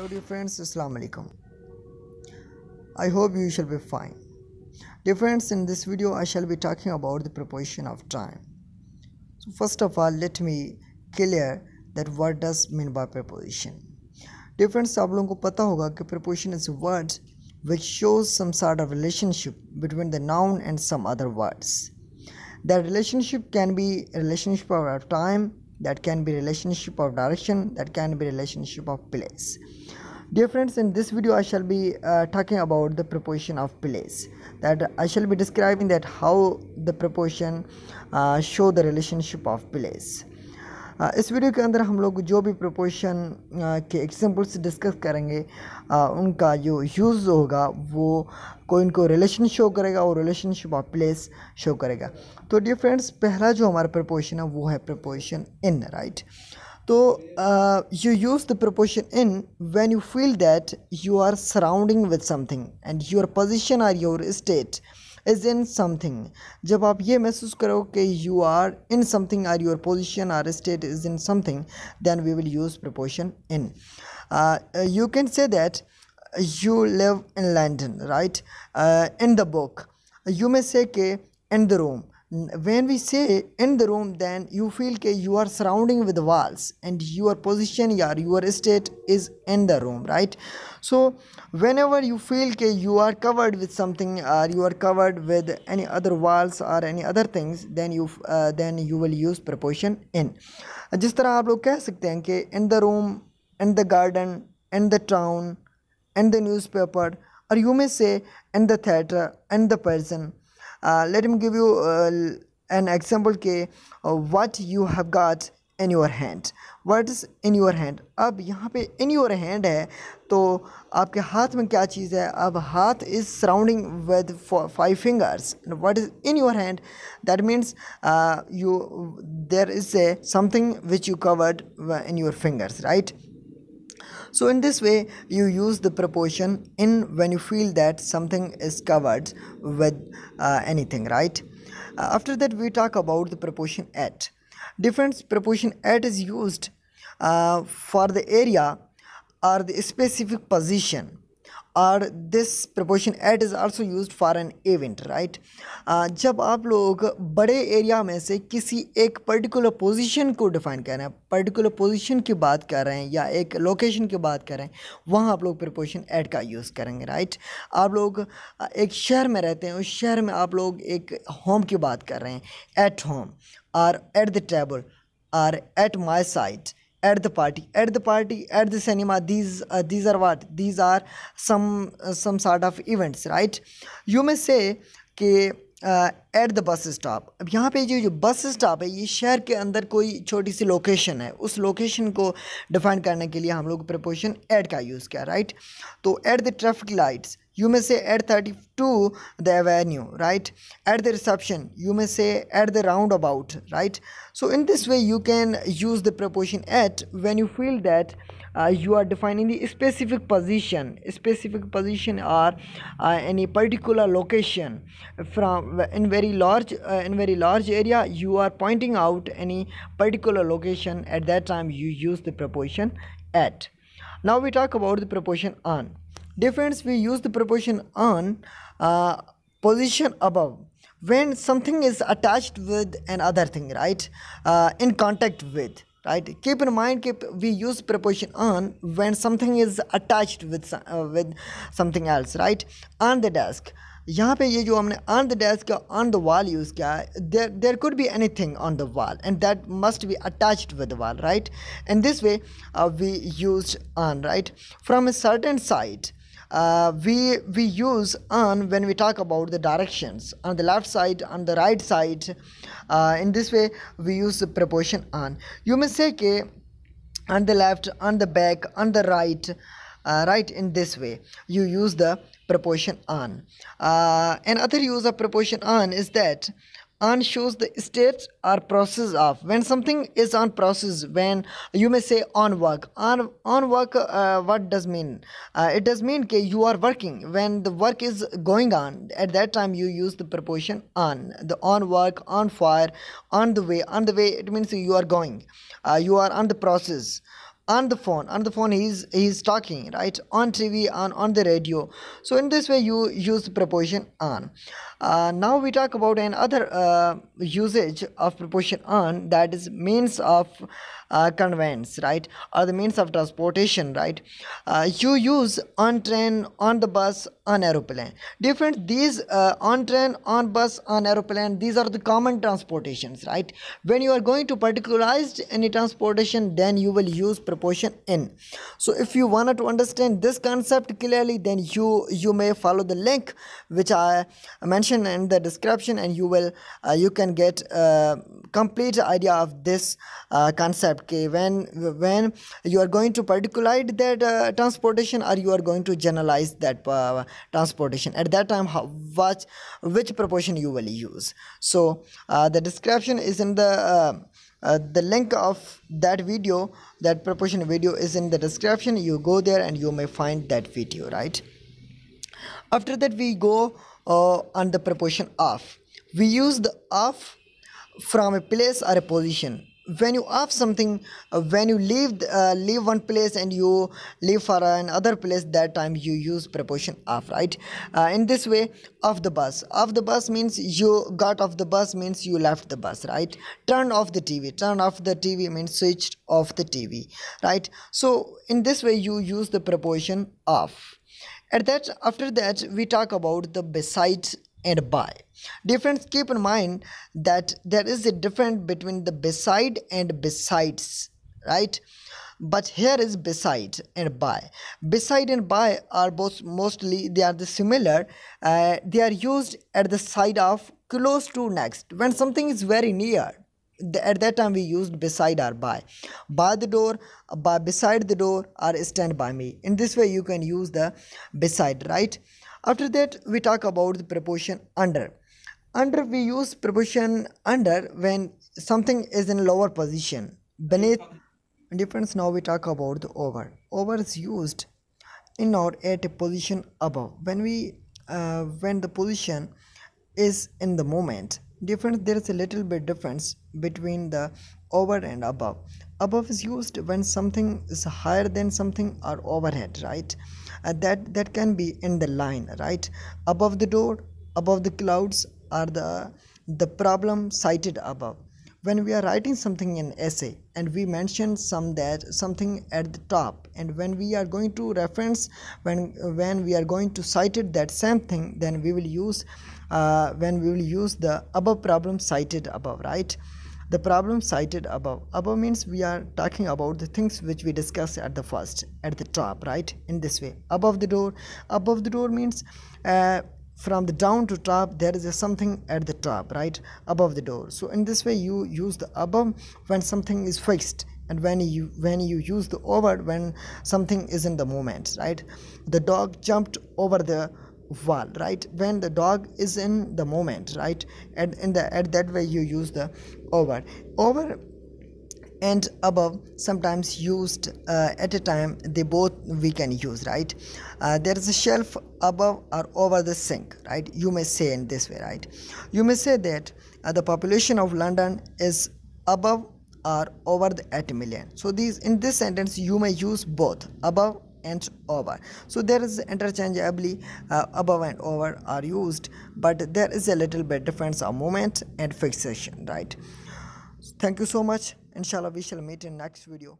hello dear friends assalamu alaikum i hope you shall be fine dear friends in this video i shall be talking about the proposition of time so first of all let me clear that what does mean by preposition dear friends aap logon ko pata hoga ki preposition is word which shows some sort of relationship between the noun and some other words that relationship can be a relationship of time that can be relationship of direction that can be relationship of place dear friends in this video i shall be uh, talking about the proportion of place that i shall be describing that how the proportion uh, show the relationship of place इस video के अंदर हम लोग जो भी proportion के examples discuss करेंगे उनका जो यूज़ होगा वो कोई इनको रिलेशन शो करेगा और रिलेशनशिप ऑफ प्लेस शो करेगा तो डियर फ्रेंड्स पहला जो हमारा प्रपोजिशन है वो है प्रपोजिशन इन राइट तो you use the preposition in when you feel that you are surrounding with something and your position or your state is in something जब आप ये महसूस करो कि you are in something or your position or state is in something then we will use preposition in you can say that you live in London right in the book you may से के in the room when we say in the room then you feel that you are surrounding with walls and your position or your state is in the room right so whenever you feel that you are covered with something or you are covered with any other walls or any other things then you uh, then you will use preposition in जिस तरह आप लोग कह सकते हैं कि in the room in the garden in the town in the newspaper और you may say in the theatre in the person let uh, him give you uh, an example के what you have got in your hand what is in your hand अब यहाँ पे इन your hand है तो आपके हाथ में क्या चीज़ है अब हाथ is surrounding with five fingers what is in your hand that means you there is a something which you covered in your fingers right So in this way you use the proportion in when you feel that something is covered with uh, anything right uh, after that we talk about the proportion at different proportion at is used uh, for the area or the specific position और this preposition at is also use for an event right जब आप लोग बड़े area में से किसी एक particular position को डिफाइन कर रहे हैं पर्टिकुलर पोजीशन की बात कर रहे हैं या एक लोकेशन की बात कर रहे हैं वहाँ आप लोग प्रपोशन एट का यूज़ करेंगे राइट आप लोग uh, एक शहर में रहते हैं उस शहर में आप लोग एक होम की बात कर रहे हैं at home or at the table or at my site at the party at the party at the cinema these uh, these are what these are some uh, some sort of events right you may say okay at the bus stop अब यहाँ पे जो जो bus stop है ये शहर के अंदर कोई छोटी सी लोकेशन है उस लोकेशन को डिफाइन करने के लिए हम लोग प्रपोशन एड का यूज़ किया राइट तो at the traffic lights you may say at thirty two the avenue right at the reception you may say at the roundabout right so in this way you can use the preposition at when you feel that uh, you are defining the specific position specific position or uh, any particular location from in very large uh, in very large area you are pointing out any particular location at that time you use the proportion at now we talk about the proportion on difference we use the proportion on uh, position above when something is attached with another thing right uh, in contact with right keep in mind keep we use proportion on when something is attached with uh, with something else right on the desk यहाँ पे ये जो on the desk on the wall use किया there there could be anything on the wall and that must be attached with the wall right and this way uh, we use on right from a certain side uh, we we use an when we talk about the directions on the left side on the right side uh, in this way we use the proportion on you may say okay, on the left on the back on the right uh, right in this way you use the proportion on uh, another use of proportion on is that on shows the states or process of when something is on process when you may say on work on on work uh, what does mean uh, it does mean that you are working when the work is going on at that time you use the preposition on the on work on fire on the way on the way it means you are going uh, you are on the process on the phone on the phone he's he's talking right on tv on on the radio so in this way you use the preposition on uh, now we talk about another uh, usage of preposition on that is means of uh, conveyance right or the means of transportation right uh, you use on train on the bus on aeroplane different these uh, on train on bus on aeroplane these are the common transportations right when you are going to particularize any transportation then you will use proportion n so if you wanted to understand this concept clearly then you you may follow the link which i mentioned in the description and you will uh, you can get a complete idea of this uh, concept okay when when you are going to particularize that uh, transportation or you are going to generalize that uh, transportation at that time how which proportion you will use so uh, the description is in the uh, uh, the link of that video that proportion video is in the description you go there and you may find that video right after that we go uh, on the proportion of we use the of from a place or a position when you have something uh, when you leave uh, leave one place and you leave for another place that time you use preposition of right uh, in this way off the bus off the bus means you got off the bus means you left the bus right turn off the tv turn off the tv means switched off the tv right so in this way you use the preposition of at that after that we talk about the besides and by. Difference keep in mind that there is a difference between the beside and besides, right? But here is beside and by. Beside and by are both mostly they are the similar. Uh, they are used at the side of close to next when something is very near. The, at that time we used beside or by by the door by beside the door or stand by me in this way you can use the beside right after that, we talk about the preposition under. Under, we use preposition under when something is in lower position. Beneath difference, now we talk about the over. Over is used in or at a position above. When we, uh, when the position is in the moment, difference, there is a little bit difference between the over and above above is used when something is higher than something or overhead right uh, that that can be in the line right above the door above the clouds are the the problem cited above when we are writing something in essay and we mention some that something at the top and when we are going to reference when when we are going to cite it that same thing then we will use uh, when we will use the above problem cited above right the problem cited above above means we are talking about the things which we discussed at the first at the top right in this way above the door above the door means uh, from the down to top there is something at the top right above the door so in this way you use the above when something is fixed and when you when you use the over when something is in the moment right the dog jumped over the wall right when the dog is in the moment right and in the at that way you use the over over and above sometimes used uh, at a time they both we can use right uh, there is a shelf above or over the sink right you may say in this way right you may say that uh, the population of london is above or over the 8 million so these in this sentence you may use both above and over so there is interchangeably uh, above and over are used but there is a little bit difference of moment and fixation right thank you so much inshallah we shall meet in next video